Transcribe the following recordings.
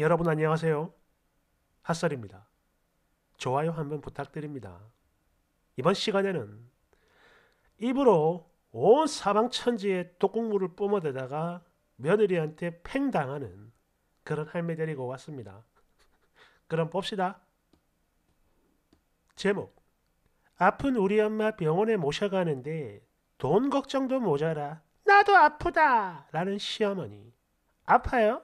여러분 안녕하세요. 핫설입니다. 좋아요 한번 부탁드립니다. 이번 시간에는 입으로 온 사방천지에 독국물을 뿜어대다가 며느리한테 팽당하는 그런 할매 데리고 왔습니다. 그럼 봅시다. 제목 아픈 우리 엄마 병원에 모셔가는데 돈 걱정도 모자라 나도 아프다 라는 시어머니 아파요?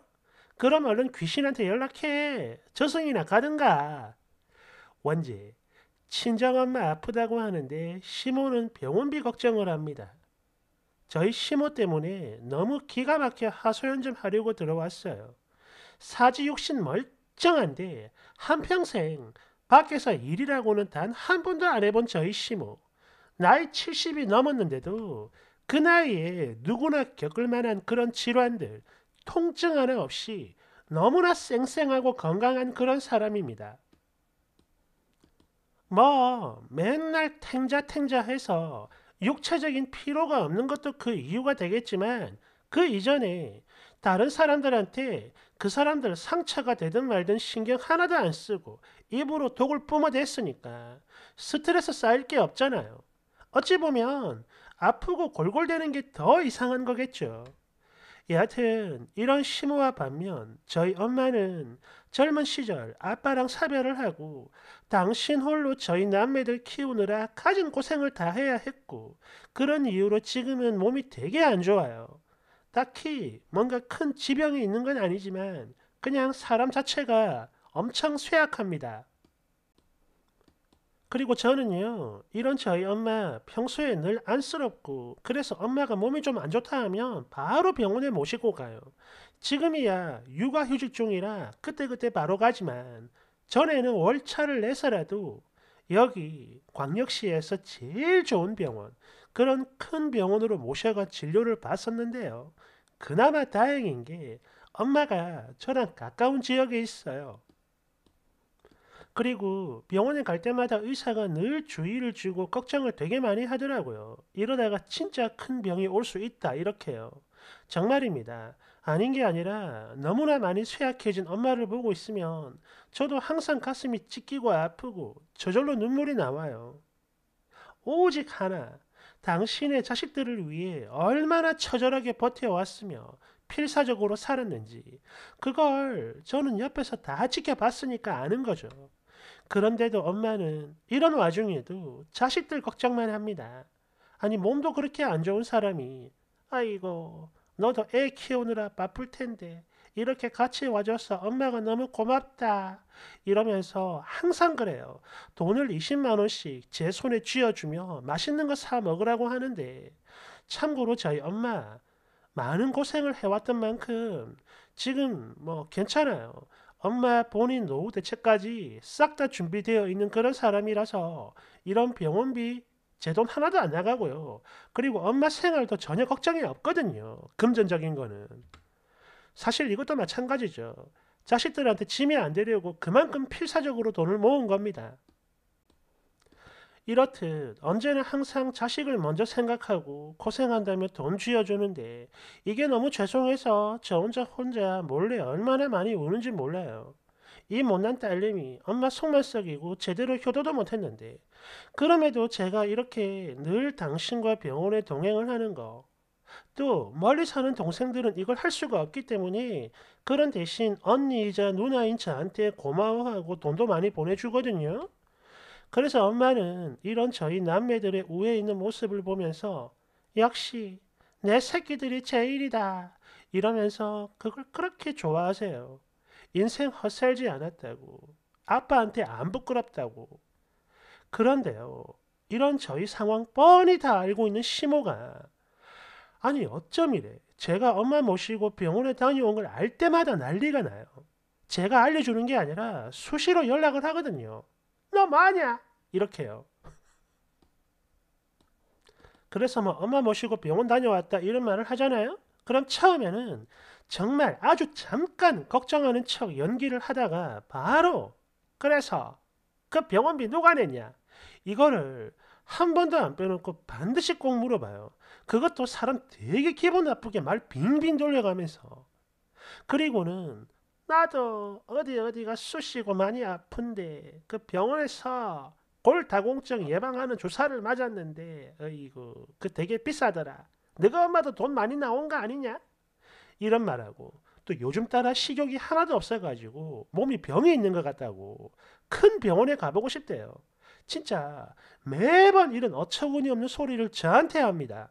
그럼 얼른 귀신한테 연락해. 저승이나 가든가. 원재, 친정엄마 아프다고 하는데 시모는 병원비 걱정을 합니다. 저희 시모 때문에 너무 기가 막혀 하소연 좀 하려고 들어왔어요. 사지육신 멀쩡한데 한평생 밖에서 일이라고는 단 한 번도 안 해본 저희 시모. 나이 70이 넘었는데도 그 나이에 누구나 겪을 만한 그런 질환들, 통증 하나 없이 너무나 쌩쌩하고 건강한 그런 사람입니다. 뭐 맨날 탱자탱자해서 육체적인 피로가 없는 것도 그 이유가 되겠지만 그 이전에 다른 사람들한테 그 사람들 상처가 되든 말든 신경 하나도 안 쓰고 입으로 독을 뿜어댔으니까 스트레스 쌓일 게 없잖아요. 어찌 보면 아프고 골골대는 게 더 이상한 거겠죠. 여하튼 이런 심오와 반면 저희 엄마는 젊은 시절 아빠랑 사별을 하고 당신 홀로 저희 남매들 키우느라 가진 고생을 다 해야 했고 그런 이유로 지금은 몸이 되게 안 좋아요. 딱히 뭔가 큰 지병이 있는 건 아니지만 그냥 사람 자체가 엄청 쇠약합니다. 그리고 저는요, 이런 저희 엄마 평소에 늘 안쓰럽고, 그래서 엄마가 몸이 좀 안 좋다 하면 바로 병원에 모시고 가요. 지금이야 육아 휴직 중이라 그때그때 바로 가지만, 전에는 월차를 내서라도 여기 광역시에서 제일 좋은 병원, 그런 큰 병원으로 모셔가 진료를 받았었는데요. 그나마 다행인 게 엄마가 저랑 가까운 지역에 있어요. 그리고 병원에 갈 때마다 의사가 늘 주의를 주고 걱정을 되게 많이 하더라고요. 이러다가 진짜 큰 병이 올 수 있다 이렇게요. 정말입니다. 아닌 게 아니라 너무나 많이 쇠약해진 엄마를 보고 있으면 저도 항상 가슴이 찢기고 아프고 저절로 눈물이 나와요. 오직 하나, 당신의 자식들을 위해 얼마나 처절하게 버텨왔으며 필사적으로 살았는지 그걸 저는 옆에서 다 지켜봤으니까 아는 거죠. 그런데도 엄마는 이런 와중에도 자식들 걱정만 합니다. 아니 몸도 그렇게 안 좋은 사람이 아이고 너도 애 키우느라 바쁠 텐데 이렇게 같이 와줘서 엄마가 너무 고맙다 이러면서 항상 그래요. 돈을 20만 원씩 제 손에 쥐어주며 맛있는 거 사 먹으라고 하는데 참고로 저희 엄마 많은 고생을 해왔던 만큼 지금 뭐 괜찮아요. 엄마 본인 노후 대책까지 싹 다 준비되어 있는 그런 사람이라서 이런 병원비 제 돈 하나도 안 나가고요. 그리고 엄마 생활도 전혀 걱정이 없거든요. 금전적인 거는. 사실 이것도 마찬가지죠. 자식들한테 짐이 안 되려고 그만큼 필사적으로 돈을 모은 겁니다. 이렇듯 언제나 항상 자식을 먼저 생각하고 고생한다며 돈 쥐어주는데 이게 너무 죄송해서 저 혼자 혼자 몰래 얼마나 많이 우는지 몰라요. 이 못난 딸님이 엄마 속만 썩이고 제대로 효도도 못했는데 그럼에도 제가 이렇게 늘 당신과 병원에 동행을 하는 거 또 멀리 사는 동생들은 이걸 할 수가 없기 때문에 그런 대신 언니이자 누나인 저한테 고마워하고 돈도 많이 보내주거든요. 그래서 엄마는 이런 저희 남매들의 우애 있는 모습을 보면서 역시 내 새끼들이 제일이다 이러면서 그걸 그렇게 좋아하세요. 인생 헛살지 않았다고 아빠한테 안 부끄럽다고 그런데요. 이런 저희 상황 뻔히 다 알고 있는 시모가 아니 어쩜 이래 제가 엄마 모시고 병원에 다녀온 걸 알 때마다 난리가 나요. 제가 알려주는 게 아니라 수시로 연락을 하거든요. 너뭐냐 이렇게요. 그래서 뭐 엄마 모시고 병원 다녀왔다 이런 말을 하잖아요. 그럼 처음에는 정말 아주 잠깐 걱정하는 척 연기를 하다가 바로 그래서 그 병원비 누가 냈냐 이거를 한 번도 안 빼놓고 반드시 꼭 물어봐요. 그것도 사람 되게 기분 나쁘게 말 빙빙 돌려가면서 그리고는 나도 어디 어디가 쑤시고 많이 아픈데 그 병원에서 골다공증 예방하는 주사를 맞았는데 어이구 그, 그 되게 비싸더라. 네가 엄마도 돈 많이 나온 거 아니냐? 이런 말하고 또 요즘 따라 식욕이 하나도 없어가지고 몸이 병이 있는 것 같다고 큰 병원에 가보고 싶대요. 진짜 매번 이런 어처구니없는 소리를 저한테 합니다.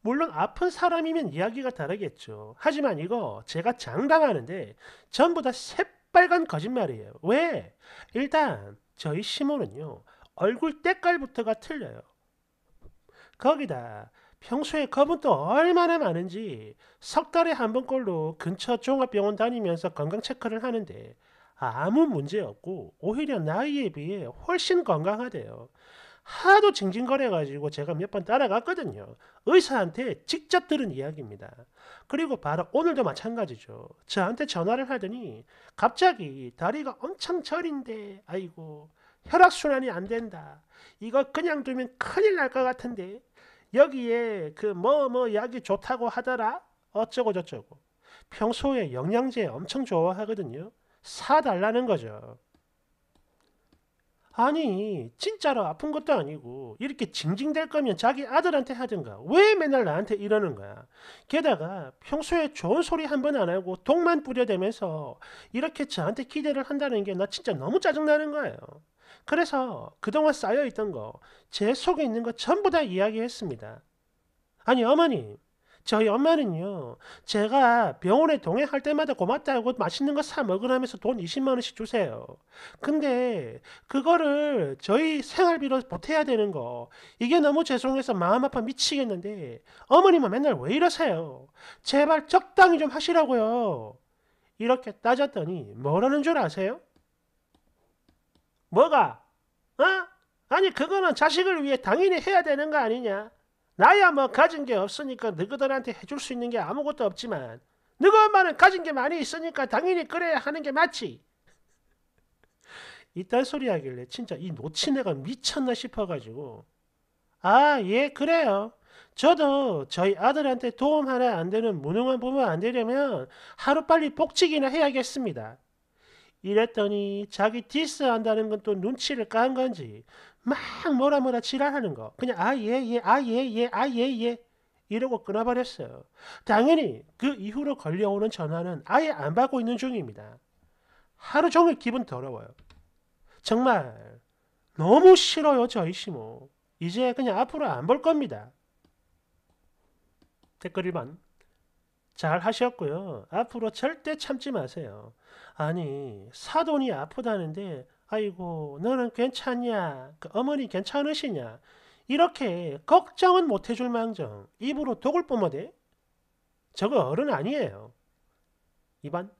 물론 아픈 사람이면 이야기가 다르겠죠. 하지만 이거 제가 장담하는데 전부 다 셋. 빨간 거짓말이에요. 왜? 일단 저희 시몬은요. 얼굴 때깔부터가 틀려요. 거기다 평소에 겁은 또 얼마나 많은지 석 달에 한 번꼴로 근처 종합병원 다니면서 건강 체크를 하는데 아무 문제 없고 오히려 나이에 비해 훨씬 건강하대요. 하도 징징거려가지고 제가 몇 번 따라갔거든요. 의사한테 직접 들은 이야기입니다. 그리고 바로 오늘도 마찬가지죠. 저한테 전화를 하더니 갑자기 다리가 엄청 저린데 아이고 혈액순환이 안 된다. 이거 그냥 두면 큰일 날 것 같은데 여기에 그 뭐뭐 뭐 약이 좋다고 하더라 어쩌고 저쩌고 평소에 영양제 엄청 좋아하거든요. 사달라는 거죠. 아니 진짜로 아픈 것도 아니고 이렇게 징징댈 거면 자기 아들한테 하든가 왜 맨날 나한테 이러는 거야 게다가 평소에 좋은 소리 한 번 안 하고 독만 뿌려대면서 이렇게 저한테 기대를 한다는 게 나 진짜 너무 짜증나는 거예요 그래서 그동안 쌓여있던 거 제 속에 있는 거 전부 다 이야기했습니다 아니 어머님 저희 엄마는요. 제가 병원에 동행할 때마다 고맙다고 맛있는 거 사 먹으라면서 돈 20만 원씩 주세요. 근데 그거를 저희 생활비로 보태야 되는 거 이게 너무 죄송해서 마음 아파 미치겠는데 어머님은 맨날 왜 이러세요? 제발 적당히 좀 하시라고요. 이렇게 따졌더니 뭐라는 줄 아세요? 뭐가? 어? 아니 그거는 자식을 위해 당연히 해야 되는 거 아니냐? 나야 뭐 가진 게 없으니까 너희들한테 해줄 수 있는 게 아무것도 없지만 너희 엄마는 가진 게 많이 있으니까 당연히 그래야 하는 게 맞지. 이딴 소리 하길래 진짜 이 노친애가 미쳤나 싶어가지고 아예 그래요. 저도 저희 아들한테 도움 하나 안 되는 무능한 부모 안 되려면 하루빨리 복직이나 해야겠습니다. 이랬더니 자기 디스한다는 건 또 눈치를 깐 건지 막 뭐라 뭐라 지랄하는 거. 그냥 아예예아예예아예예 예, 아, 예, 예, 아, 이러고 끊어버렸어요. 당연히 그 이후로 걸려오는 전화는 아예 안 받고 있는 중입니다. 하루 종일 기분 더러워요. 정말 너무 싫어요 저희 시모. 이제 그냥 앞으로 안 볼 겁니다. 댓글 1번 잘 하셨고요. 앞으로 절대 참지 마세요. 아니 사돈이 아프다는데 아이고 너는 괜찮냐? 그 어머니 괜찮으시냐? 이렇게 걱정은 못 해줄 망정 입으로 독을 뿜어대? 저거 어른 아니에요. 2번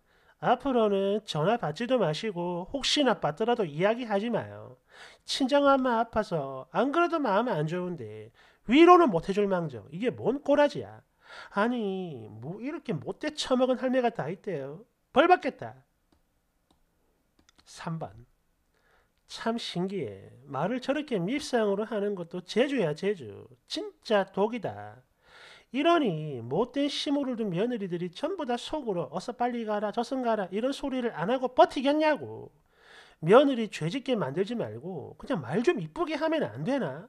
앞으로는 전화 받지도 마시고 혹시나 받더라도 이야기하지 마요. 친정엄마 아파서 안 그래도 마음 안 좋은데 위로는 못 해줄 망정 이게 뭔 꼬라지야. 아니 뭐 이렇게 못돼 처먹은 할매가 다 있대요. 벌 받겠다. 3번 참 신기해. 말을 저렇게 밉상으로 하는 것도 재주야 재주. 진짜 독이다. 이러니 못된 시무를 둔 며느리들이 전부 다 속으로 어서 빨리 가라 저승 가라 이런 소리를 안 하고 버티겠냐고. 며느리 죄짓게 만들지 말고 그냥 말 좀 이쁘게 하면 안 되나?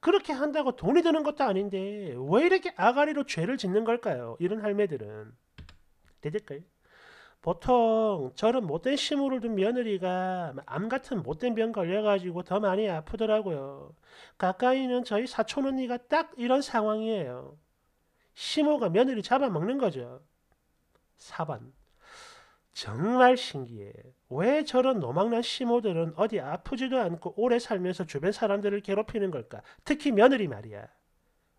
그렇게 한다고 돈이 드는 것도 아닌데 왜 이렇게 아가리로 죄를 짓는 걸까요? 이런 할매들은. 되질까요? 보통 저런 못된 시무를 둔 며느리가 암 같은 못된 병 걸려가지고 더 많이 아프더라고요. 가까이는 저희 사촌 언니가 딱 이런 상황이에요. 시모가 며느리 잡아먹는 거죠. 4번. 정말 신기해. 왜 저런 노망난 시모들은 어디 아프지도 않고 오래 살면서 주변 사람들을 괴롭히는 걸까? 특히 며느리 말이야.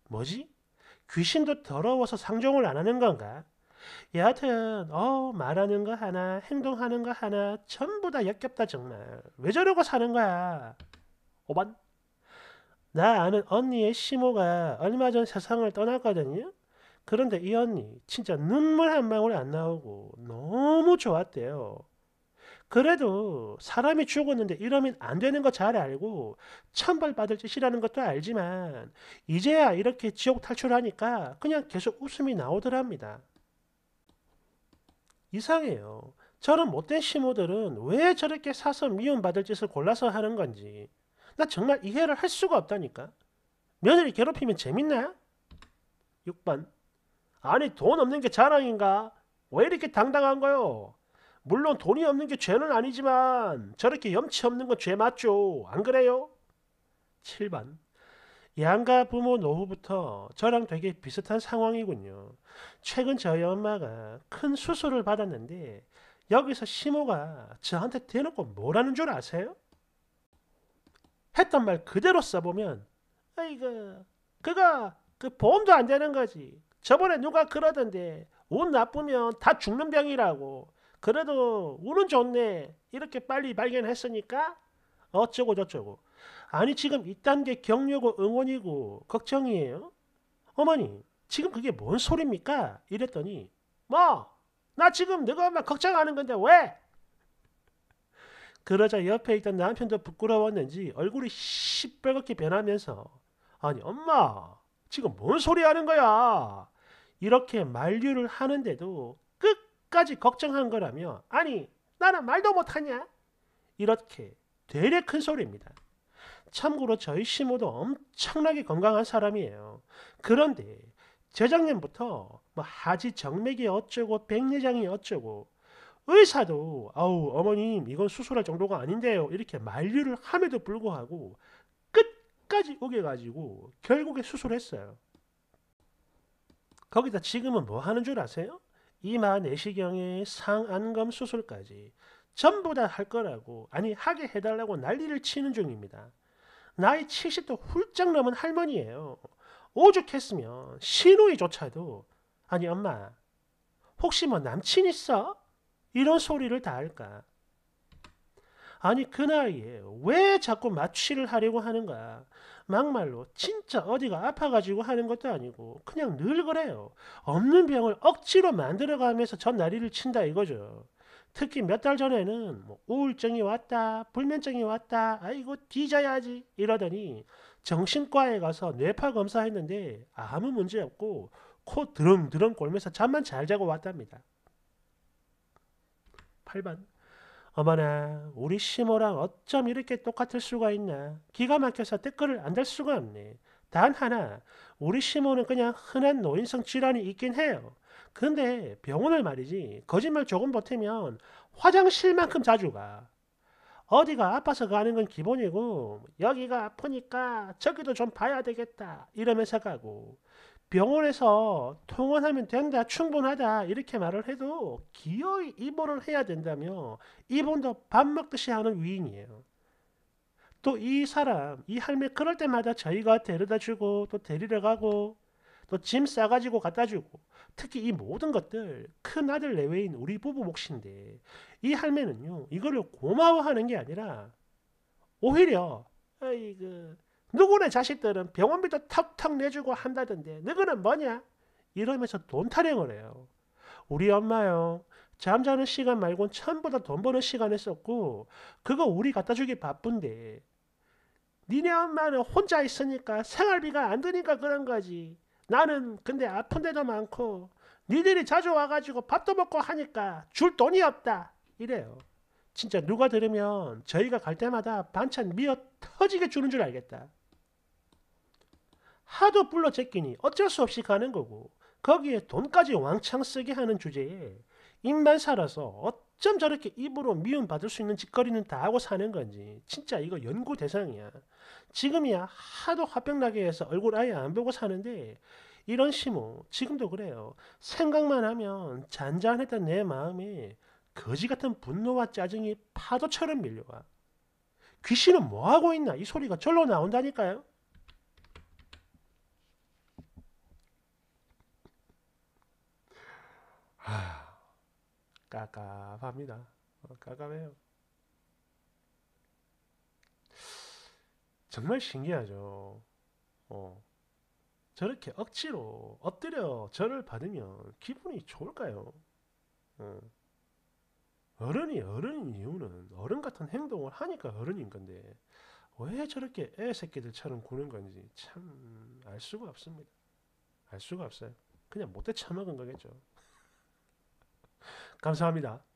뭐지? 귀신도 더러워서 상종을 안 하는 건가? 여하튼 어 말하는 거 하나 행동하는 거 하나 전부 다 역겹다 정말 왜 저러고 사는 거야 5번 나 아는 언니의 시모가 얼마 전 세상을 떠났거든요 그런데 이 언니 진짜 눈물 한 방울 안 나오고 너무 좋았대요 그래도 사람이 죽었는데 이러면 안 되는 거 잘 알고 천벌받을 짓이라는 것도 알지만 이제야 이렇게 지옥 탈출하니까 그냥 계속 웃음이 나오더랍니다. 이상해요. 저런 못된 시모들은 왜 저렇게 사서 미움받을 짓을 골라서 하는 건지 나 정말 이해를 할 수가 없다니까. 며느리 괴롭히면 재밌나 6번 아니 돈 없는 게 자랑인가? 왜 이렇게 당당한 거요? 물론 돈이 없는 게 죄는 아니지만 저렇게 염치 없는 건 죄 맞죠. 안 그래요? 7번 양가 부모 노후부터 저랑 되게 비슷한 상황이군요. 최근 저희 엄마가 큰 수술을 받았는데 여기서 시모가 저한테 대놓고 뭐라는 줄 아세요? 했던 말 그대로 써보면 아이고 그가그 보험도 안 되는 거지. 저번에 누가 그러던데 운 나쁘면 다 죽는 병이라고. 그래도 운은 좋네. 이렇게 빨리 발견했으니까 어쩌고 저쩌고. 아니 지금 이딴 게 격려고 응원이고 걱정이에요? 어머니 지금 그게 뭔 소리입니까? 이랬더니 뭐 나 지금 너가 엄마 걱정하는 건데 왜? 그러자 옆에 있던 남편도 부끄러웠는지 얼굴이 시뻘겋게 변하면서 아니 엄마 지금 뭔 소리 하는 거야 이렇게 만류를 하는데도 끝까지 걱정한 거라며 아니 나는 말도 못하냐 이렇게 되레 큰 소리입니다. 참고로 저희 시모도 엄청나게 건강한 사람이에요. 그런데 재작년부터 뭐 하지 정맥이 어쩌고 백내장이 어쩌고 의사도 아우 어머님 이건 수술할 정도가 아닌데요 이렇게 만류를 함에도 불구하고 끝까지 우겨가지고 결국에 수술했어요. 거기다 지금은 뭐 하는 줄 아세요? 이마 내시경에 상안검 수술까지 전부 다 할 거라고 아니 하게 해달라고 난리를 치는 중입니다. 나이 70도 훌쩍 넘은 할머니예요. 오죽했으면 시누이조차도 아니 엄마 혹시 뭐 남친 있어? 이런 소리를 다 할까. 아니 그 나이에 왜 자꾸 마취를 하려고 하는가. 막말로 진짜 어디가 아파가지고 하는 것도 아니고 그냥 늘 그래요. 없는 병을 억지로 만들어가면서 전 나리를 친다 이거죠. 특히 몇 달 전에는 뭐 우울증이 왔다, 불면증이 왔다, 아이고 뒤져야지 이러더니 정신과에 가서 뇌파 검사했는데 아무 문제 없고 코 드럼드럼 골면서 잠만 잘 자고 왔답니다. 8번 어머나 우리 시모랑 어쩜 이렇게 똑같을 수가 있나 기가 막혀서 댓글을 안 달 수가 없네 단 하나 우리 시모는 그냥 흔한 노인성 질환이 있긴 해요. 근데 병원을 말이지 거짓말 조금 버티면 화장실만큼 자주 가. 어디가 아파서 가는 건 기본이고 여기가 아프니까 저기도 좀 봐야 되겠다 이러면서 가고 병원에서 통원하면 된다 충분하다 이렇게 말을 해도 기어이 입원을 해야 된다며 입원도 밥 먹듯이 하는 위인이에요. 또이 사람, 이 할매 그럴 때마다 저희가 데려다 주고 또 데리러 가고 또 짐 싸가지고 갖다 주고 특히 이 모든 것들 큰 아들 내외인 우리 부부 몫인데 이 할매는요 이거를 고마워하는 게 아니라 오히려 아이고 누구네 자식들은 병원비도 턱턱 내주고 한다던데 너거는 뭐냐 이러면서 돈 타령을 해요. 우리 엄마요. 잠자는 시간 말곤 전부다돈 버는 시간을 썼고 그거 우리 갖다 주기 바쁜데 니네 엄마는 혼자 있으니까 생활비가 안 드니까 그런 거지. 나는 근데 아픈 데도 많고 니들이 자주 와가지고 밥도 먹고 하니까 줄 돈이 없다. 이래요. 진짜 누가 들으면 저희가 갈 때마다 반찬 미어 터지게 주는 줄 알겠다. 하도 불러 제끼니 어쩔 수 없이 가는 거고 거기에 돈까지 왕창 쓰게 하는 주제에 입만 살아서 어쩜 저렇게 입으로 미움받을 수 있는 짓거리는 다 하고 사는 건지 진짜 이거 연구 대상이야. 지금이야 하도 화병나게 해서 얼굴 아예 안 보고 사는데 이런 심오 지금도 그래요. 생각만 하면 잔잔했던 내 마음이 거지 같은 분노와 짜증이 파도처럼 밀려와. 귀신은 뭐하고 있나 이 소리가 절로 나온다니까요. 깝깝합니다. 어, 깝해요 정말 신기하죠. 어. 저렇게 억지로 엎드려 절을 받으면 기분이 좋을까요? 어. 어른이 어른인 이유는 어른 같은 행동을 하니까 어른인 건데 왜 저렇게 애 새끼들처럼 구는 건지 참 알 수가 없습니다. 알 수가 없어요. 그냥 못돼 처먹은 거겠죠. 감사합니다.